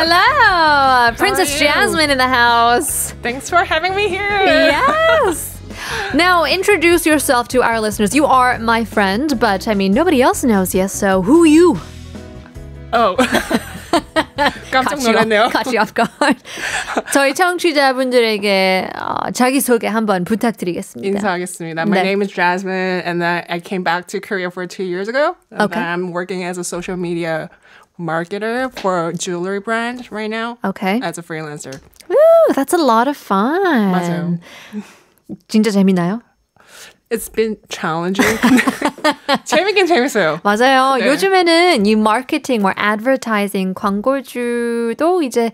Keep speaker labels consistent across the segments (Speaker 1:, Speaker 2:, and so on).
Speaker 1: Hello, Princess Jasmine in the house. Thanks for having me here. Yes. Now, introduce yourself to our listeners. You are my friend, but I mean, nobody else knows, yes, so who are you?
Speaker 2: Oh. 깜짝 놀랐네요. Caught you off guard.
Speaker 1: 저희 청취자분들에게 어, 소개 한번 부탁드리겠습니다.
Speaker 2: 인사하겠습니다. My 네. name is Jasmine, and I came back to Korea for two years ago. And okay. I'm working as a social media marketer for jewelry brand right now. Okay. As a freelancer.
Speaker 1: Woo, that's a lot of fun. 맞아요. 진짜 재미나요?
Speaker 2: It's been challenging. 재밌긴 재밌어요. 맞아요. 네. 요즘에는
Speaker 1: 이 마케팅 or advertising 광고주도 이제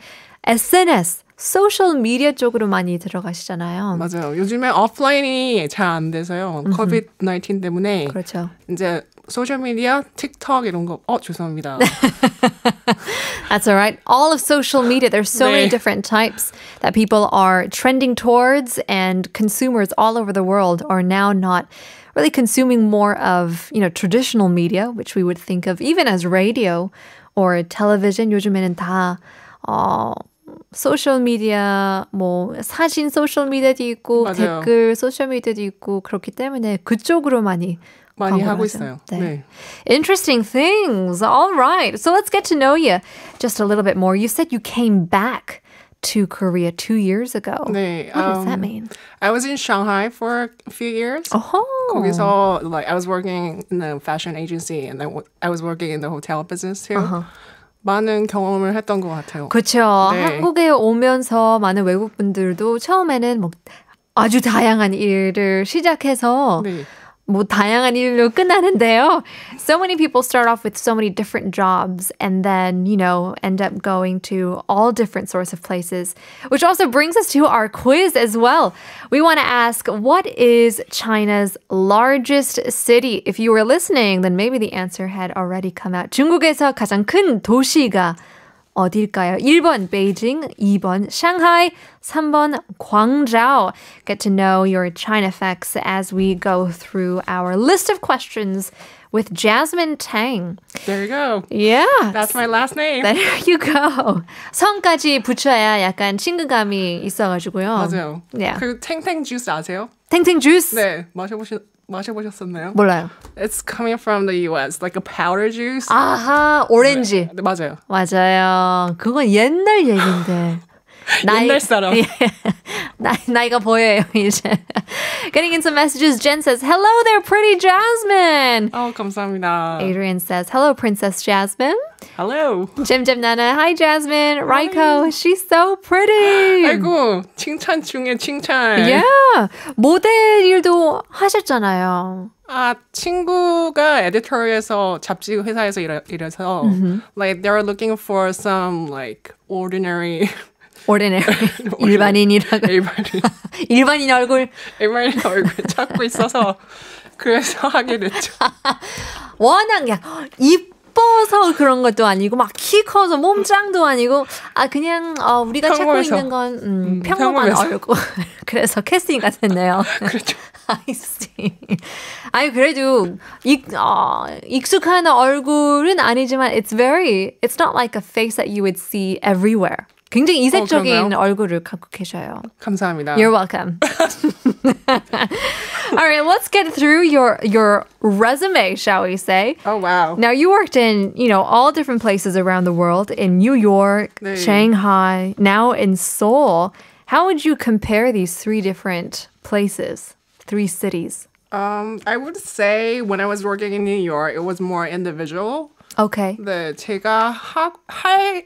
Speaker 1: SNS 소셜 미디어 쪽으로 많이 들어가시잖아요.
Speaker 2: 맞아요. 요즘에 오프라인이 잘 안 돼서요. COVID-19 때문에 그렇죠. 이제 social media, TikTok 이런 거. 어, 죄송합니다.
Speaker 1: That's all right. All of social media, there's so 네. many different types that people are trending towards and consumers all over the world are now not really consuming more of, you know, traditional media, which we would think of even as radio or television. 요즘에는 다 어, 소셜 미디어 뭐 사진 social media 있고 맞아요. 댓글 media 미디어도 있고 그렇기 때문에 그쪽으로 많이 많이 하고 있어요. 네. Interesting things. All right. So let's get to know you just a little bit more. You said you came back to Korea two years ago. 네, what um, does that um,
Speaker 2: mean? I was in Shanghai for a few years. Oh. 거기서 like I was working in the fashion agency and I was working in the hotel business too. Uh-huh. 많은 경험을 했던 것 같아요. 그렇죠. 네. 한국에
Speaker 1: 오면서 많은 외국 분들도 처음에는 뭐
Speaker 2: 아주 다양한
Speaker 1: 일을 시작해서 네. 뭐 다양한 일로 끝나는데요. So many people start off with so many different jobs and then, you know, end up going to all different sorts of places, which also brings us to our quiz as well. We want to ask what is China's largest city? If you were listening, then maybe the answer had already come out. 중국에서 가장 큰 도시가 어딜까요? 1번 베이징, 2번 상하이, 3번 광저우. Get to know your China facts as we go through our list of questions with Jasmine Tang. There you go. Yeah.
Speaker 2: That's my last name.
Speaker 1: There you go. 성까지 붙여야 약간 친근감이 있어가지고요. 맞아요. Yeah.
Speaker 2: 그 탱탱 주스 아세요? 탱탱 주스? 네, 마셔보신 마셔보셨었나요? 몰라요. It's coming from the US, like a powder juice. 아하, 오렌지. 네, 맞아요.
Speaker 1: 맞아요. 그건 옛날 얘기인데.
Speaker 2: 나이, 옛날 사람.
Speaker 1: 나이, 나이가 보여요 이제. Getting into messages, Jen says, "Hello there, pretty Jasmine." Oh, 감사합니다. Adrian says, "Hello, Princess Jasmine." Hello. Jim Jim Nana, hi Jasmine. Raiko, she's so pretty. 아이고, 칭찬 중에 칭찬. Yeah, 모델 일도 하셨잖아요.
Speaker 2: 아 친구가 에디터에서 잡지 일해, 일해서 mm-hmm. like they're looking for some like ordinary. ordinary.
Speaker 1: 일반인이라고. 일반인.
Speaker 2: 일반인 얼굴. 일반인 얼굴 찾고 있어서 그래서 하게 됐죠. 워낙 야, 이뻐서
Speaker 1: 그런 것도 아니고 막 키 커서 몸짱도 아니고 아 그냥 어, 우리가 평범해서. 찾고 있는 건 음, 음, 음, 평범한 평범해서. 얼굴. 그래서 캐스팅가 됐네요. 그렇죠. I s e 아니 그래도 익, 어, 익숙한 얼굴은 아니지만 it's very it's not like a face that you would see everywhere. 굉장히 이색적인 어, 얼굴을 갖고 계셔요. 감사합니다. You're welcome. All right, let's get through your your resume, shall we say? Oh wow. Now you worked in, you know, all different places around the world in New York, 네. Shanghai, now in Seoul. How would you compare these three different places, three cities?
Speaker 2: Um, I would say when I was working in New York, it was more individual. Okay. The 제가 하, 할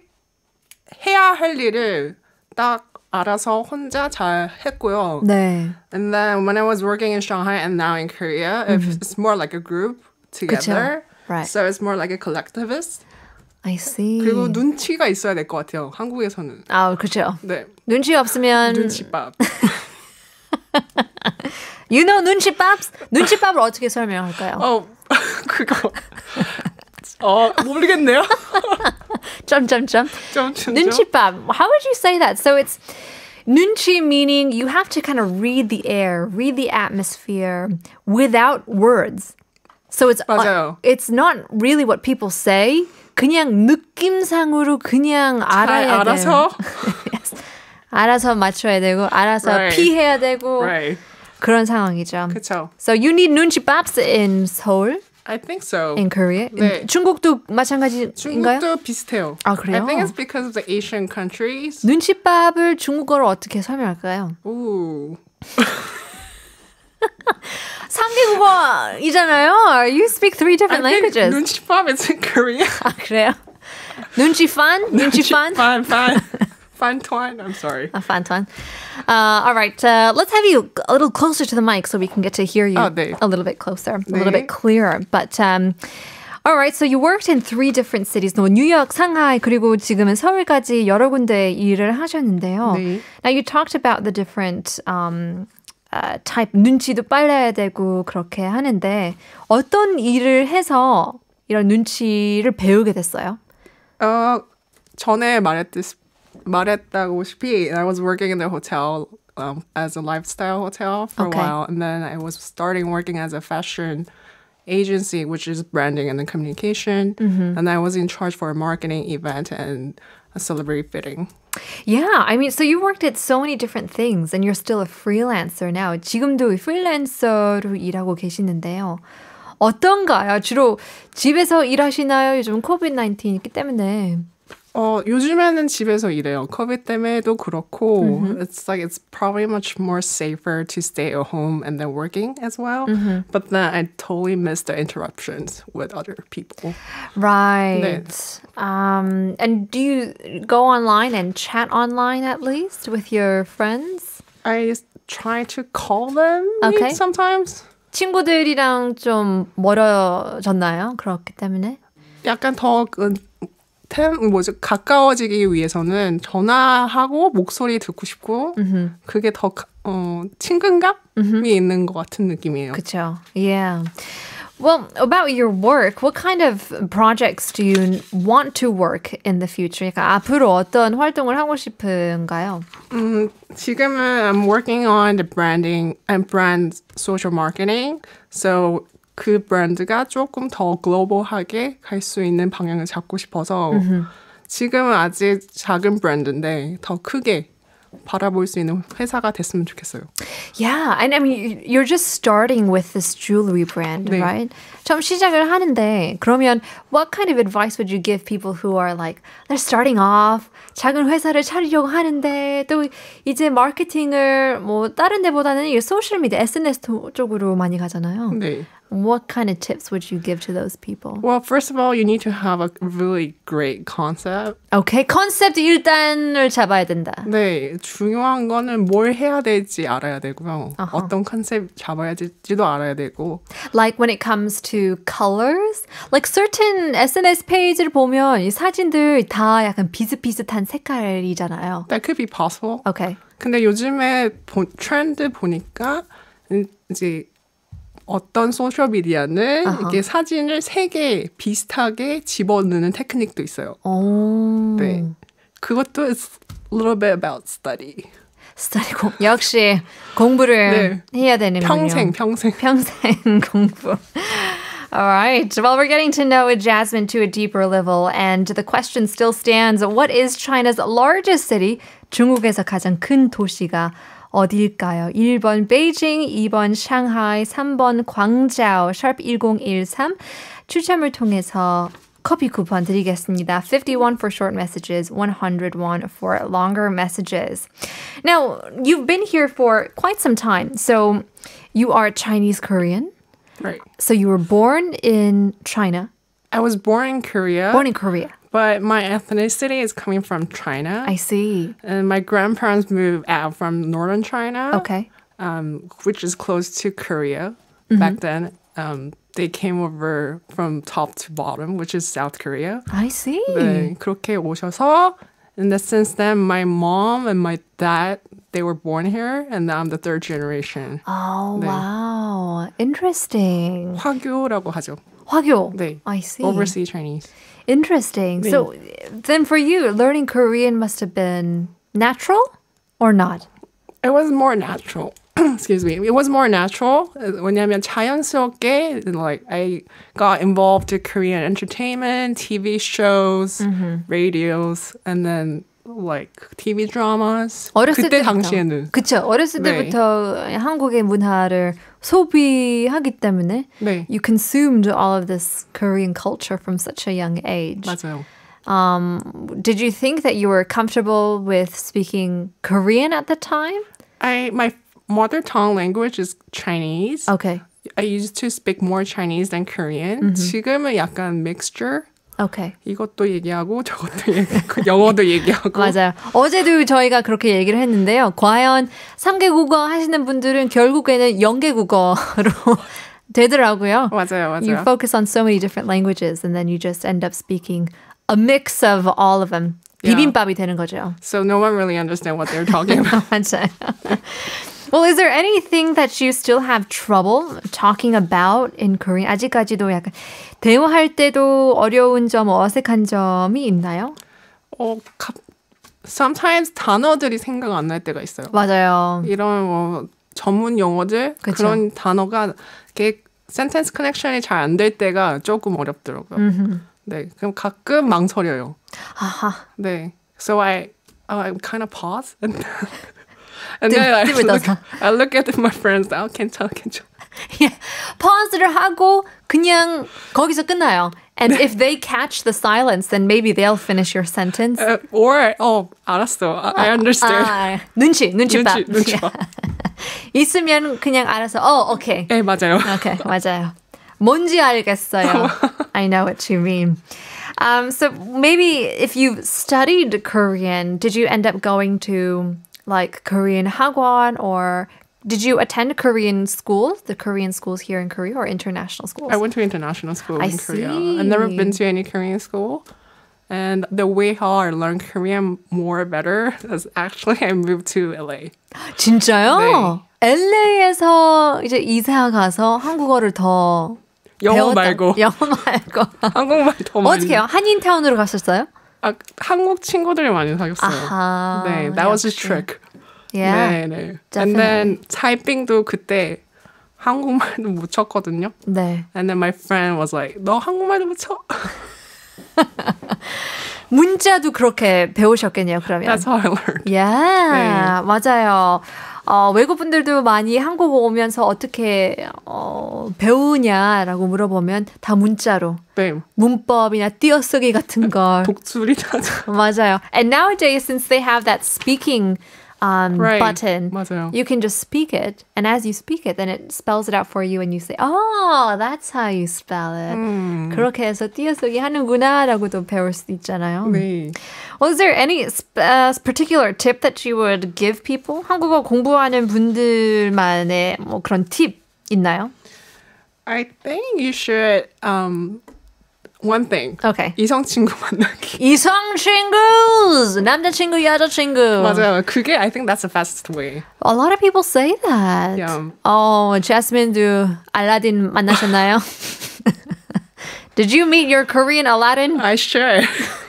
Speaker 2: 해야 할 일을 딱 알아서 혼자 잘 했고요. 네. And then when I was working in Shanghai and now in Korea, mm-hmm. it's more like a group together. 그쵸? Right. So it's more like a collectivist. I see. 그리고 눈치가 있어야 될것 같아요. 한국에서는.
Speaker 1: 아, 그렇죠. 네. 눈치 없으면 눈치밥. you know 눈치밥? 눈치밥을 어떻게 설명할까요? 어, 그거.
Speaker 2: 어, 모르겠네요.
Speaker 1: Jump, jump, jump. 눈치밥. How would you say that? So it's Nunchi meaning you have to kind of read the air, read the atmosphere without words. So it's uh, 맞아요. it's not really what people say. 그냥 느낌상으로 그냥 알아야 알아서 알아서 맞춰야 되고 알아서 right. 피해야 되고 right. 그런 상황이죠. 그렇죠. So you need 눈치밥s in Seoul.
Speaker 2: I think so. In Korea? 네. 중국도 마찬가지인가요? 중국도 비슷해요.
Speaker 1: 아 그래요? I think it's
Speaker 2: because of the Asian countries.
Speaker 1: 눈칫밥을 중국어로 어떻게 설명할까요?
Speaker 2: 오.
Speaker 1: 3개국어이잖아요. You speak three different I languages. 눈칫밥 is in Korea. 아 그래요? 눈치판,
Speaker 2: 눈치판, 눈치판. Fan Twine. I'm
Speaker 1: sorry. A fan Twine. Uh, all right. Uh, let's have you a little closer to the mic so we can get to hear you oh, a little bit closer, 네. a little bit clearer. But. Um, all right, so you worked in three different cities, 뭐 뉴욕, 상하이, 그리고 지금은 서울까지 여러 군데 일을 하셨는데요. 네. Now you talked about the different um, uh, type 눈치도 빨라야 되고 그렇게 하는데 어떤 일을 해서 이런 눈치를 배우게 됐어요?
Speaker 2: 어 전에 말했듯이 말했다고시피 I was working in the hotel um, as a lifestyle hotel for okay. a while, and then I was starting working as a fashion agency, which is branding and then communication, mm-hmm. and I was in charge for a marketing event and a celebrity fitting.
Speaker 1: Yeah, I mean, so you worked at so many different things, and you're still a freelancer now. 지금도 freelancer로 일하고 계시는데요. 어떤가요? 주로 집에서 일하시나요? 요즘 요즘 19 있기 때문에.
Speaker 2: 어, 요즘에는 집에서 일해요. COVID 때문에도 그렇고, mm-hmm. it's like it's probably much more safer to stay at home and then working as well. Mm-hmm. But then I totally miss the interruptions with other people.
Speaker 1: Right. 네. Um, and do you go online and chat online at least with your friends? I try to call them okay. sometimes. 친구들이랑 좀 멀어졌나요? 그렇기 때문에?
Speaker 2: 약간 더템 뭐지 가까워지기 위해서는 전화하고 목소리 듣고 싶고 음흠. 그게 더 어, 친근감이 음흠. 있는 것 같은 느낌이에요. 그렇죠. Yeah. Well, about your work, what kind of projects do
Speaker 1: you want to work in the future? 그러니까 앞으로 어떤 활동을 하고 싶은가요?
Speaker 2: 음, 지금은 I'm working on the branding and brand social marketing. So 그 브랜드가 조금 더 글로벌하게 갈 수 있는 방향을 잡고 싶어서 음흠. 지금은 아직 작은 브랜드인데 더 크게 바라볼 수 있는 회사가 됐으면 좋겠어요. Yeah, and I mean you're just starting
Speaker 1: with this jewelry brand, 네. right? 처음 시작을 하는데 그러면 what kind of advice would you give people who are like they're starting off 작은 회사를 차리려고 하는데 또 이제 마케팅을 뭐 다른 데보다는 소셜 미디어 SNS 쪽으로 많이 가잖아요. 네. What kind of tips would you give to those people? Well, first of all, you need to have a
Speaker 2: really great concept. Okay, 컨셉 일단을 잡아야 된다. 네, 중요한 거는 뭘 해야 될지 알아야 되고요. Uh-huh. 어떤 컨셉 잡아야 될지도 알아야 되고.
Speaker 1: Like when it comes to colors, like certain SNS 페이지를 보면 이 사진들 다 약간 비슷비슷한 색깔이잖아요.
Speaker 2: That could be possible. Okay. 근데 요즘에 보, 트렌드 보니까 이제 어떤 소셜 미디어는 아하. 이렇게 사진을 세 개 비슷하게 집어넣는 테크닉도 있어요. 오. 네. 그것도 it's a little bit about study. 스타리
Speaker 1: 공 역시 공부를 네. 해야 되는군요. 평생 평생 평생 공부. All right. Well, we're getting to know Jasmine to a deeper level, and the question still stands: What is China's largest city? 중국에서 가장 큰 도시가 어딜까요? 1번 베이징, 2번 상하이, 3번 광저우. 샵 1013. 추첨을 통해서 커피 쿠폰 드리겠습니다. 51 for short messages, 101 for longer messages. Now, you've been here for quite some time. So, you are Chinese Korean. Right. So, you were born in China. I was born in
Speaker 2: Korea. Born in Korea. But my ethnicity is coming from China. I see. And my grandparents moved out from northern China. Okay. Um, which is close to Korea mm-hmm. back then. Um, they came over from top to bottom, which is South Korea. I see. 네, 그렇게 오셔서 and then since then, my mom and my dad they were born here, and I'm the third generation. Oh 네. wow,
Speaker 1: interesting. 화교라고 하죠. 화교. 네. I see. Overseas Chinese. Interesting. 네. So then for you, learning Korean must have been natural or not?
Speaker 2: It was more natural. Excuse me. It was more natural. So 자연스럽게, like, I got involved in Korean entertainment, TV shows, mm-hmm. radios, and then like TV dramas. 어렸을 그때 때부터. 당시에는 그쵸
Speaker 1: 어렸을 네. 때부터 한국의 문화를 소비하기 때문에 네. you consumed all of this Korean culture from such a young age. 맞아요. Um, did you think that you were comfortable with speaking
Speaker 2: Korean at the time? I my mother tongue language is Chinese. Okay. I used to speak more Chinese than Korean. Mm-hmm. 지금은 약간 mixture. Okay. 이것도 얘기하고 저것도 얘기하고 영어도 얘기하고 맞아요.
Speaker 1: 어제도 저희가 그렇게 얘기를 했는데요. 과연 3개 국어 하시는 분들은 결국에는 영계 국어로 되더라고요. 맞아요, 맞아요. You focus on so many different languages and then you just end up speaking a mix of all of them. 비빔밥이 yeah. 되는 거죠.
Speaker 2: So no one really understand what they're talking about.
Speaker 1: 맞아요. Well, is there anything that you still have trouble talking about in Korean? 아직까지도 약간 대화할 때도 어려운 점, 어색한 점이 있나요?
Speaker 2: 어, 가, sometimes 단어들이 생각 안 날 때가 있어요.
Speaker 1: 맞아요.
Speaker 2: 이런 뭐 전문 용어들 그쵸? 그런 단어가 이렇게 센텐스 커넥션이 잘 안 될 때가 조금 어렵더라고요. 음흠. 네, 그럼 가끔 망설여요. 아하. 네, so I, oh, I kind of pause.
Speaker 1: And then I look,
Speaker 2: I look at my friends. 아, 괜찮아, 괜찮아.
Speaker 1: Yeah. pause를 하고 그냥 거기서 끝나요. And if they catch the silence, then maybe they'll finish your sentence. Uh,
Speaker 2: or oh, 알았어, I, I understand. 아,
Speaker 1: 눈치, 눈치밥. 눈치, 눈치밥. 있으면 그냥 알아서 어, oh, okay. 예, 맞아요. Okay, 맞아요. 뭔지 알겠어요. I know what you mean. Um, so maybe if you've studied Korean, did you end up going to like Korean Hagwon or did you attend Korean schools, the Korean schools here in Korea or international schools? I
Speaker 2: went to international school I in see. Korea. I've never been to any Korean school. And the way how I learned Korean more better is actually I moved to LA.
Speaker 1: 진짜요? 네. LA에서 이제 이사 가서 한국어를 더 영어 배웠다.
Speaker 2: 말고 영어 말고 한국말 더 많이 어떻게요? 한인타운으로 갔었어요? 아, 한국 친구들을 많이 사귀었어요. 아하, 네, that was a trick. Yeah, 네, 네. And then 타이핑도 그때 한국말도 못 쳤거든요. 네. And then my friend was like, 너 한국말도 못 쳐?
Speaker 1: 문자도 그렇게 배우셨겠네요, 그러면. That's how I learned. Yeah, 네. 맞아요. 어, 외국분들도 많이 한국 오면서 어떻게 어, 배우냐라고 물어보면 다 문자로 네. 문법이나 띄어쓰기 같은 걸 독출이 나 맞아요. And nowadays since they have that speaking um, right. button. 맞아요. You can just speak it, and as you speak it, then it spells it out for you, and you say, "Oh, that's how you spell it." 음. Hmm. 그렇게 해서 띄어쓰기 하는구나라고도 배울 수 있잖아요. 네. Well, is there any uh, particular tip that you would give people? 한국어 공부하는 분들만의 뭐 그런 팁 있나요?
Speaker 2: I think you should um, one thing. Okay. 이성 친구 만나기. 이성 친구, 남자 친구, 여자 친구. 맞아요. 그게 I think that's the fastest way.
Speaker 1: A lot of people say that. Yeah. Oh, Jasmine도 알라딘 만나셨나요? Did you meet your Korean Aladdin? I sure.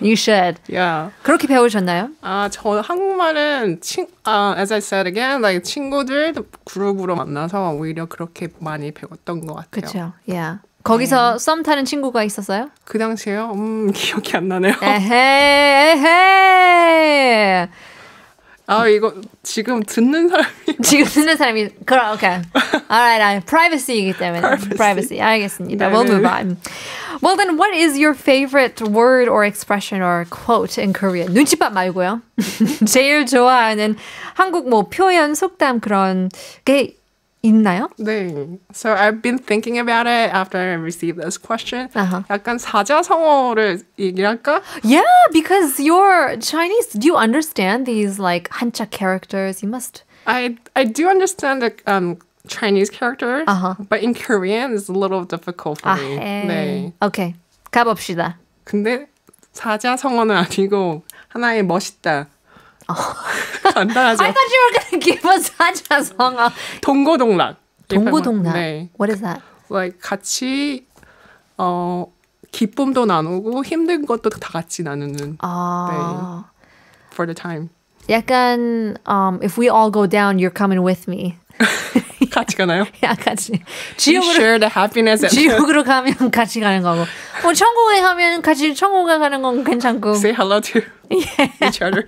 Speaker 1: You should. Yeah. 그렇게 배우셨나요?
Speaker 2: 아, 저 한국말은 친, 아, as I said again, like 친구들 그룹으로 만나서 오히려 그렇게 많이 배웠던 것 같아요. 그렇죠.
Speaker 1: Yeah. 거기서 음. 썸 타는 친구가 있었어요? 그 당시에요? 음, 기억이 안 나네요. 에헤, 에헤. 아, 이거 지금 듣는 사람이. 지금 듣는 사람이. 그럼, 오케이. Alright, I, privacy이기 때문에. Privacy. privacy. 알겠습니다. 네. We'll move on. Well, then, what is your favorite word or expression or quote in Korean? 눈치밥 말고요. 제일 좋아하는 한국 뭐 표현, 속담 그런 게 있나요?
Speaker 2: 네. So I've been thinking about it after I received this question. Uh-huh. 약간 사자성어를 얘기할까?
Speaker 1: Yeah, because you're Chinese. Do you understand these like 한자 characters? You must.
Speaker 2: I I do understand the um, Chinese character, uh-huh. but in Korean it's a little difficult for 아, ah, me. 에이. 네. Okay, 가봅시다. 근데 사자성어는 아니고 하나의 멋있다. 간단하죠. I thought you were gonna give us such a song. 동고동락. 동고동락. 네. What is that? Like 같이 어 기쁨도 나누고 힘든 것도 다 같이 나누는. 아. 네. For the time.
Speaker 1: 약간 um, if we all go down, you're coming with me.
Speaker 2: 같이 가나요? 야, 같이. 지옥으로, sure the happiness 지옥으로 가면 같이 가는 거고.
Speaker 1: 뭐 천국에 가면 같이 천국에 가는 건 괜찮고. Say hello to yeah. each other.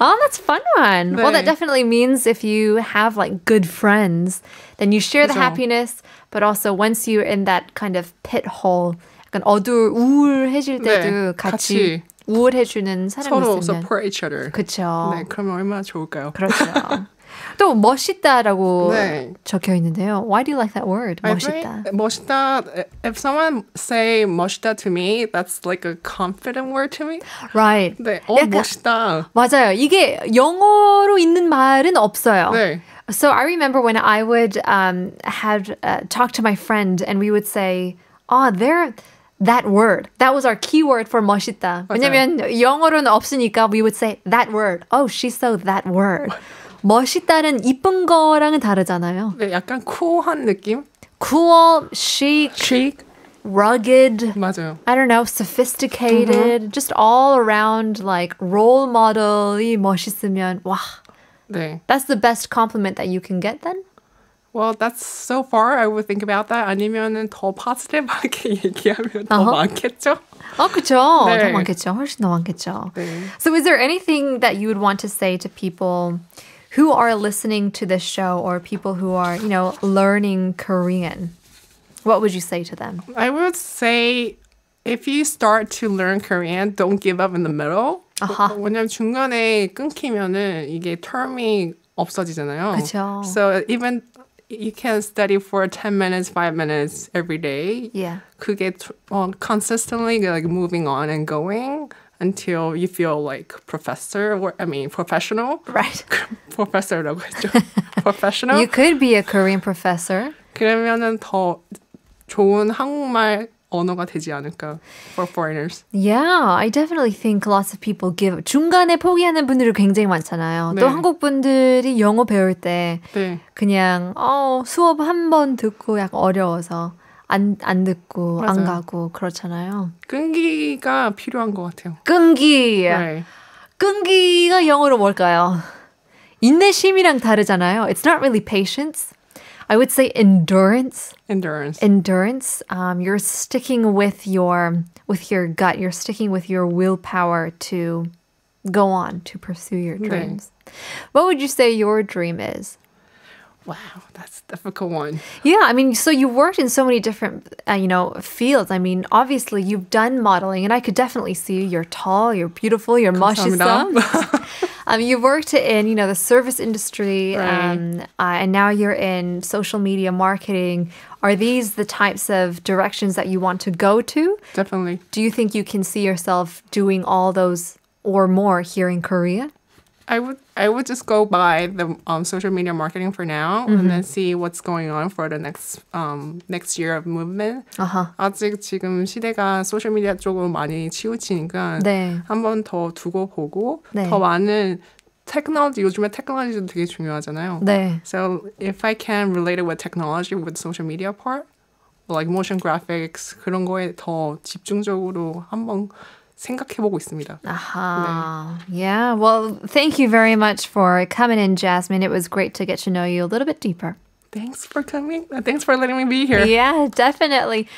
Speaker 1: oh, that's fun one. 네. Well, that definitely means if you have like good friends, then you share 그렇죠. the happiness, but also once you're in that kind of pit hole, 약간 어두울 우울해질 때도 네, 같이, 같이. 우울해주는 사람이 서로 있으면 서로 support
Speaker 2: each other. 그렇죠. 네, 그러면 얼마나 좋을까요? 그렇죠.
Speaker 1: 또 멋있다라고 네. 적혀 있는데요. Why do you like that word? 멋있다.
Speaker 2: 멋있다. If someone say 멋있다 to me, that's like a confident word to me.
Speaker 1: Right. 네.
Speaker 2: 어 약간, 멋있다. 맞아요. 이게 영어로
Speaker 1: 있는 말은 없어요. 네. So I remember when I would um, had uh, talk to my friend and we would say, "Ah, oh, they're." that word. That was our keyword for 멋있다. 맞아요. 왜냐면 영어로는 없으니까 we would say that word. Oh, she's so that word. 멋있다는 이쁜 거랑은 다르잖아요. 네, 약간 쿨한 느낌? Cool, chic, chic, rugged. 맞아요. I don't know, sophisticated, uh-huh. just all around like role model이 멋있으면 와.
Speaker 2: 네. That's the best compliment that you can get then. Well, that's so far. I would think about that. 아니면은 더 positive하게 얘기하면 더 uh-huh. 많겠죠? 아, 그렇죠. 네. 더 많겠죠.
Speaker 1: 훨씬 더 많겠죠. 네. So is there anything that you would want to say to people? who are listening to this show or people who are, you know, learning Korean, what would you say to them?
Speaker 2: I would say if you start to learn Korean, don't give up in the middle. Uh-huh. 왜냐면 중간에 끊기면은 이게 term이 없어지잖아요. So even you can study for 10 minutes, 5 minutes every day. Yeah. could get consistently like moving on and going. until you feel like professor or I mean professional. Right. professor라고 했죠. professional. You
Speaker 1: could be a Korean professor.
Speaker 2: 그러면은 더 좋은 한국말 언어가 되지 않을까 for foreigners.
Speaker 1: Yeah, I definitely think lots of people give 중간에 포기하는 분들이 굉장히 많잖아요. 네. 또 한국 분들이 영어 배울 때 네. 그냥 어, 수업 한 번 듣고 약간 어려워서 안, 안 듣고, 맞아요. 안 가고, 그렇잖아요.
Speaker 2: 끈기가 필요한 것 같아요. 끈기! 네.
Speaker 1: 끈기가 영어로 뭘까요? 인내심이랑 다르잖아요. It's not really patience. I would say endurance. Endurance. Endurance. Um, you're sticking with your with your gut. You're sticking with your willpower to go on to pursue your dreams. 네. What would you say your dream is? Wow, that's a difficult one. Yeah, I mean, so you worked in so many different, uh, you know, fields. I mean, obviously you've done modeling, and I could definitely see you're tall, you're beautiful, you're 멋있어. um, you worked in, you know, the service industry, right. um, uh, and now you're in social media marketing. Are these the types of directions that you want to go to? Definitely. Do you think you can see yourself doing all those or more here in Korea?
Speaker 2: I would I would just go by the um, social media marketing for now mm-hmm. and then see what's going on for the next um, next year of movement. Uh-huh. 아직 지금 시대가 소셜 미디어 쪽으로 많이 치우치니까 네. 한번 더 두고 보고 네. 더 많은 테크놀로지 요즘에 테크놀로지도 되게 중요하잖아요. 네. So if I can relate it with technology with social media part, like motion graphics 그런 거에 더 집중적으로 한번 생각해보고 있습니다. 아하.
Speaker 1: 네. Yeah. Well, thank you very much for coming in, Jasmine. It was great to get to know you a little bit deeper.
Speaker 2: Thanks for coming. Thanks for letting me be here. Yeah,
Speaker 1: definitely.